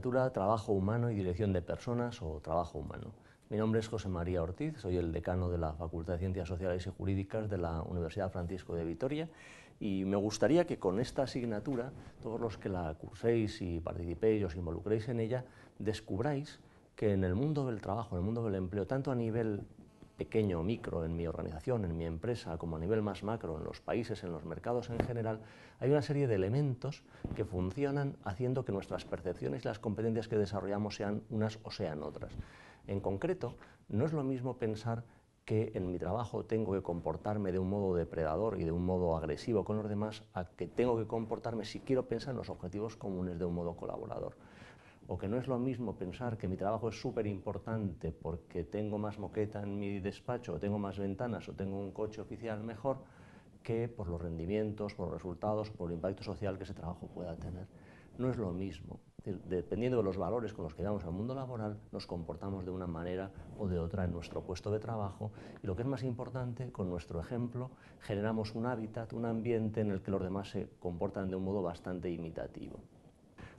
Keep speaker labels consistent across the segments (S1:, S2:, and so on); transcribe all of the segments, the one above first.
S1: Trabajo Humano y Dirección de Personas o Trabajo Humano. Mi nombre es José María Ortiz, soy el decano de la Facultad de Ciencias Sociales y Jurídicas de la Universidad Francisco de Vitoria y me gustaría que con esta asignatura, todos los que la curséis y participéis, os involucréis en ella, descubráis que en el mundo del trabajo, en el mundo del empleo, tanto a nivel pequeño o micro, en mi organización, en mi empresa, como a nivel más macro, en los países, en los mercados en general, hay una serie de elementos que funcionan haciendo que nuestras percepciones y las competencias que desarrollamos sean unas o sean otras. En concreto, no es lo mismo pensar que en mi trabajo tengo que comportarme de un modo depredador y de un modo agresivo con los demás a que tengo que comportarme si quiero pensar en los objetivos comunes de un modo colaborador o que no es lo mismo pensar que mi trabajo es súper importante porque tengo más moqueta en mi despacho, o tengo más ventanas, o tengo un coche oficial mejor, que por los rendimientos, por los resultados, por el impacto social que ese trabajo pueda tener. No es lo mismo. dependiendo de los valores con los que vamos al mundo laboral, nos comportamos de una manera o de otra en nuestro puesto de trabajo. Y lo que es más importante, con nuestro ejemplo, generamos un hábitat, un ambiente en el que los demás se comportan de un modo bastante imitativo.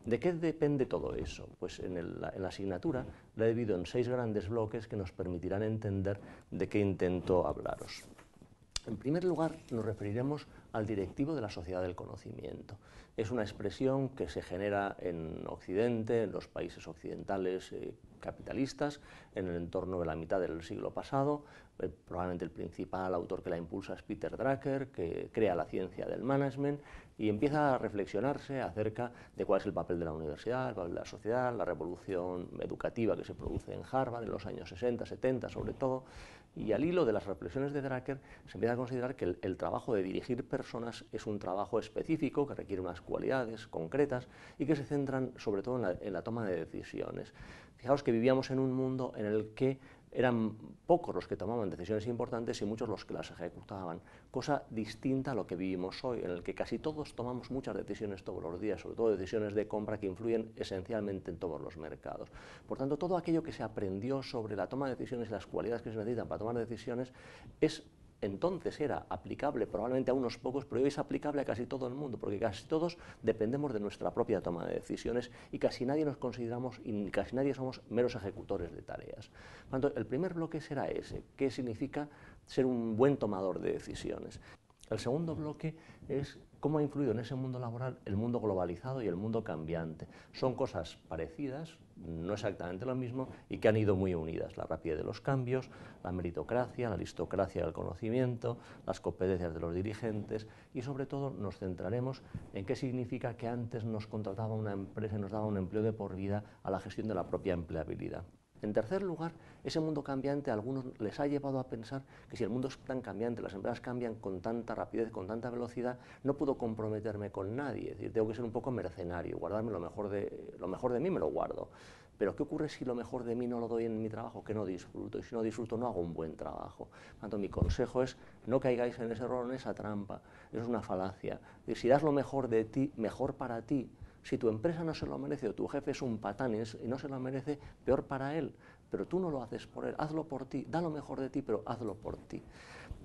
S1: ¿De qué depende todo eso? Pues en, la asignatura la he dividido en seis grandes bloques que nos permitirán entender de qué intento hablaros. En primer lugar, nos referiremos al directivo de la sociedad del conocimiento. Es una expresión que se genera en Occidente, en los países occidentales eh, capitalistas, en el entorno de la mitad del siglo pasado. Eh, probablemente el principal autor que la impulsa es Peter Drucker, que crea la ciencia del management y empieza a reflexionarse acerca de cuál es el papel de la universidad, el papel de la sociedad, la revolución educativa que se produce en Harvard en los años 60, 70 sobre todo, y al hilo de las reflexiones de Dracker se empieza a considerar que el, trabajo de dirigir personas es un trabajo específico que requiere unas cualidades concretas y que se centran sobre todo en la, en la toma de decisiones. Fijaos que vivíamos en un mundo en el que eran pocos los que tomaban decisiones importantes y muchos los que las ejecutaban, cosa distinta a lo que vivimos hoy, en el que casi todos tomamos muchas decisiones todos los días, sobre todo decisiones de compra que influyen esencialmente en todos los mercados. Por tanto, todo aquello que se aprendió sobre la toma de decisiones y las cualidades que se necesitan para tomar decisiones es entonces era aplicable probablemente a unos pocos, pero hoy es aplicable a casi todo el mundo, porque casi todos dependemos de nuestra propia toma de decisiones y casi nadie nos consideramos y casi nadie somos meros ejecutores de tareas. el primer bloque será ese, qué significa ser un buen tomador de decisiones. El segundo bloque es cómo ha influido en ese mundo laboral el mundo globalizado y el mundo cambiante. Son cosas parecidas, no exactamente lo mismo y que han ido muy unidas. La rapidez de los cambios, la meritocracia, la aristocracia del conocimiento, las competencias de los dirigentes y sobre todo nos centraremos en qué significa que antes nos contrataba una empresa y nos daba un empleo de por vida a la gestión de la propia empleabilidad. En tercer lugar, ese mundo cambiante a algunos les ha llevado a pensar que si el mundo es tan cambiante, las empresas cambian con tanta rapidez, con tanta velocidad, no puedo comprometerme con nadie. Es tengo que ser un poco mercenario, guardarme lo mejor de, lo mejor de mí me lo guardo. Pero ¿qué ocurre si lo mejor de mí no lo doy en mi trabajo? Que no disfruto. Y si no disfruto, no hago un buen trabajo. Tanto mi consejo es, no caigáis en ese error, en esa trampa. es una falacia. si das lo mejor de ti, mejor para ti, si tu empresa no se lo merece o tu jefe es un patán y no se lo merece, peor para él. Pero tú no lo haces por él, hazlo por ti, da lo mejor de ti, pero hazlo por ti.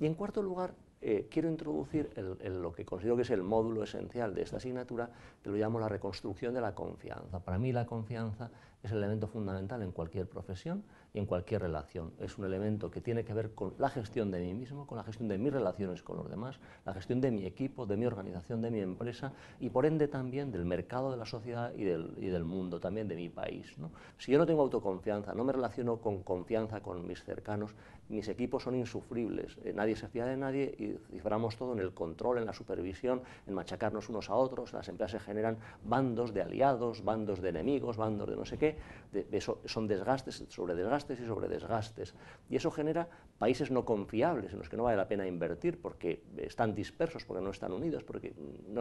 S1: Y en cuarto lugar, eh, quiero introducir lo que considero que es el módulo esencial de esta asignatura, que lo llamo la reconstrucción de la confianza. Para mí la confianza es el elemento fundamental en cualquier profesión y en cualquier relación. Es un elemento que tiene que ver con la gestión de mí mismo, con la gestión de mis relaciones con los demás, la gestión de mi equipo, de mi organización, de mi empresa y por ende también del mercado de la sociedad y del, mundo, también de mi país. Si yo no tengo autoconfianza, no me relaciono con confianza con mis cercanos, mis equipos son insufribles, eh, nadie se fía de nadie y ciframos todo en el control, en la supervisión, en machacarnos unos a otros, las empresas generan bandos de aliados, bandos de enemigos, bandos de no sé qué, son desgastes sobre desgastes y sobre desgastes. Y eso genera países no confiables en los que no vale la pena invertir porque están dispersos, porque no están unidos, porque mm,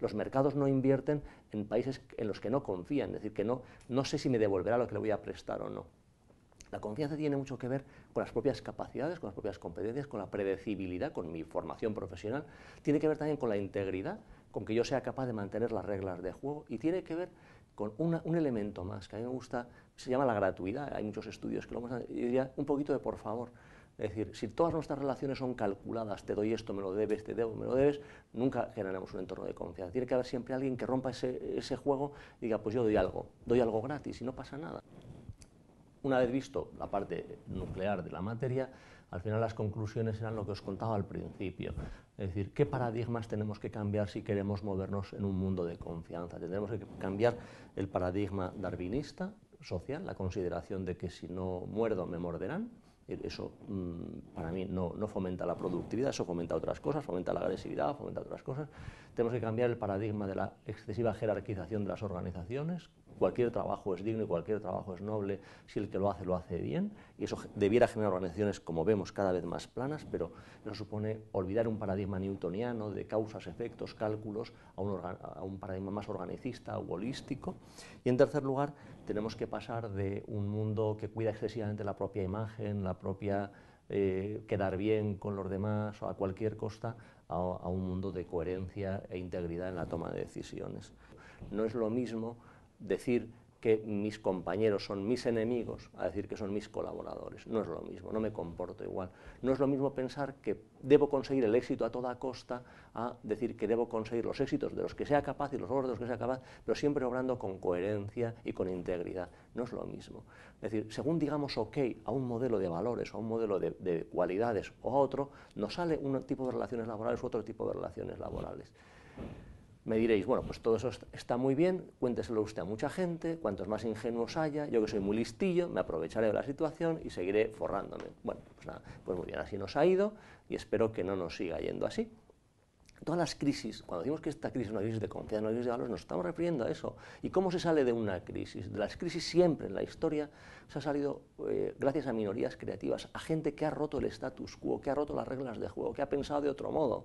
S1: los mercados no invierten en países en los que no confían, es decir, que no, no sé si me devolverá lo que le voy a prestar o no. La confianza tiene mucho que ver con las propias capacidades, con las propias competencias, con la predecibilidad, con mi formación profesional. Tiene que ver también con la integridad, con que yo sea capaz de mantener las reglas de juego y tiene que ver con un elemento más que a mí me gusta, se llama la gratuidad. Hay muchos estudios que lo muestran. Yo diría un poquito de por favor. Es decir, si todas nuestras relaciones son calculadas, te doy esto, me lo debes, te debo, me lo debes, nunca generamos un entorno de confianza. Tiene que haber siempre alguien que rompa ese, ese juego y diga, pues yo doy algo, doy algo gratis y no pasa nada una vez visto la parte nuclear de la materia, al final las conclusiones eran lo que os contaba al principio. Es decir, ¿qué paradigmas tenemos que cambiar si queremos movernos en un mundo de confianza? Tendremos que cambiar el paradigma darwinista, social, la consideración de que si no muerdo me morderán. Eh, eso mm, para mí no, no fomenta la productividad, eso fomenta otras cosas, fomenta la agresividad, fomenta otras cosas. Tenemos que cambiar el paradigma de la excesiva jerarquización de las organizaciones, cualquier trabajo es digno y cualquier trabajo es noble si el que lo hace lo hace bien, y eso debiera generar organizaciones, como vemos, cada vez más planas, pero nos supone olvidar un paradigma newtoniano de causas, efectos, cálculos, a un, paradigma más organicista o holístico. Y en tercer lugar, tenemos que pasar de un mundo que cuida excesivamente la propia imagen, la propia eh, quedar bien con los demás o a cualquier costa, a un mundo de coherencia e integridad en la toma de decisiones. No es lo mismo decir que mis compañeros son mis enemigos a decir que son mis colaboradores. No es lo mismo, no me comporto igual. No es lo mismo pensar que debo conseguir el éxito a toda costa a decir que debo conseguir los éxitos de los que sea capaz y los logros de los que sea capaz, pero siempre obrando con coherencia y con integridad. No es lo mismo. Es decir, según digamos ok a un modelo de valores, a un modelo de, de cualidades o a otro, nos sale un tipo de relaciones laborales u otro tipo de relaciones laborales. Me diréis, bueno, pues todo eso está muy bien, cuénteselo usted a mucha gente, cuantos más ingenuos haya, yo que soy muy listillo, me aprovecharé de la situación y seguiré forrándome. Bueno, pues nada, pues muy bien, así nos ha ido y espero que no nos siga yendo así. Todas las crisis, cuando decimos que esta crisis es una crisis de confianza, una crisis de valores, nos estamos refiriendo a eso. ¿Y cómo se sale de una crisis? De las crisis siempre en la historia se ha salido eh, gracias a minorías creativas, a gente que ha roto el status quo, que ha roto las reglas de juego, que ha pensado de otro modo.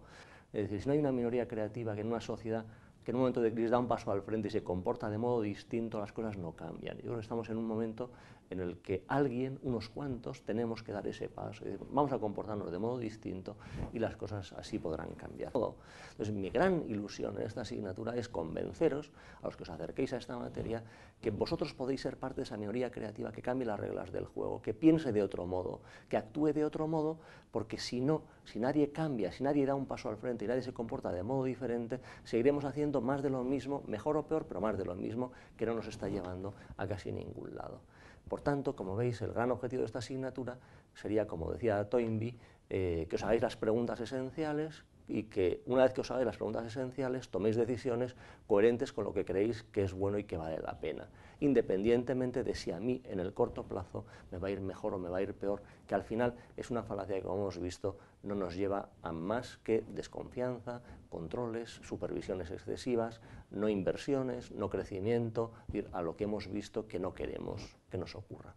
S1: Es decir, si no hay una minoría creativa que en una sociedad que en un momento de crisis da un paso al frente y se comporta de modo distinto, las cosas no cambian. Yo creo que estamos en un momento en el que alguien, unos cuantos, tenemos que dar ese paso. Y vamos a comportarnos de modo distinto y las cosas así podrán cambiar. Entonces, mi gran ilusión en esta asignatura es convenceros, a los que os acerquéis a esta materia, que vosotros podéis ser parte de esa minoría creativa que cambie las reglas del juego, que piense de otro modo, que actúe de otro modo, porque si no, si nadie cambia, si nadie da un paso al frente y nadie se comporta de modo diferente, seguiremos haciendo más de lo mismo, mejor o peor, pero más de lo mismo, que no nos está llevando a casi ningún lado. Por tanto, como veis, el gran objetivo de esta asignatura sería, como decía Toynbee, eh, que os hagáis las preguntas esenciales, y que una vez que os hagáis las preguntas esenciales, toméis decisiones coherentes con lo que creéis que es bueno y que vale la pena, independientemente de si a mí en el corto plazo me va a ir mejor o me va a ir peor, que al final es una falacia que, como hemos visto, no nos lleva a más que desconfianza, controles, supervisiones excesivas, no inversiones, no crecimiento, a lo que hemos visto que no queremos que nos ocurra.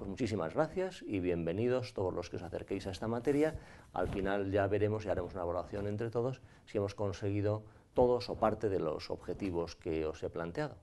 S1: Pues muchísimas gracias y bienvenidos todos los que os acerquéis a esta materia. Al final ya veremos y haremos una evaluación entre todos si hemos conseguido todos o parte de los objetivos que os he planteado.